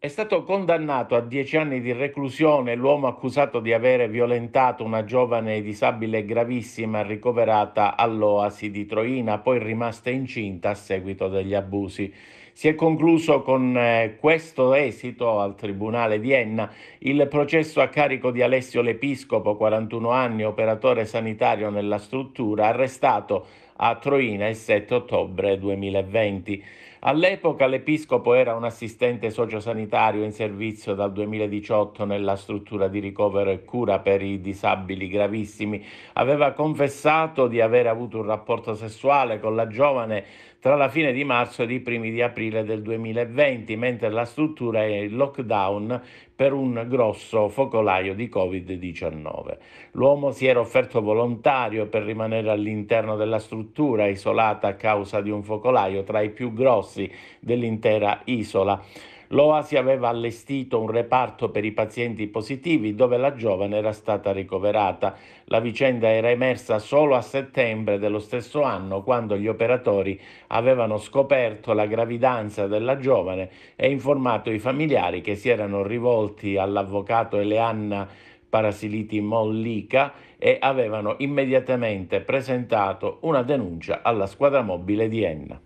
È stato condannato a dieci anni di reclusione l'uomo accusato di avere violentato una giovane disabile gravissima ricoverata all'Oasi di Troina, poi rimasta incinta a seguito degli abusi. Si è concluso con eh, questo esito al Tribunale di Enna il processo a carico di Alessio Lepiscopo, 41 anni, operatore sanitario nella struttura, arrestato a Troina il 7 ottobre 2020. All'epoca l'episcopo era un assistente sociosanitario in servizio dal 2018 nella struttura di ricovero e cura per i disabili gravissimi. Aveva confessato di aver avuto un rapporto sessuale con la giovane tra la fine di marzo e i primi di aprile del 2020, mentre la struttura è in lockdown per un grosso focolaio di Covid-19. L'uomo si era offerto volontario per rimanere all'interno della struttura struttura isolata a causa di un focolaio tra i più grossi dell'intera isola. L'OASI aveva allestito un reparto per i pazienti positivi dove la giovane era stata ricoverata. La vicenda era emersa solo a settembre dello stesso anno quando gli operatori avevano scoperto la gravidanza della giovane e informato i familiari che si erano rivolti all'avvocato Eleanna parasiliti Mollica e avevano immediatamente presentato una denuncia alla squadra mobile di Enna.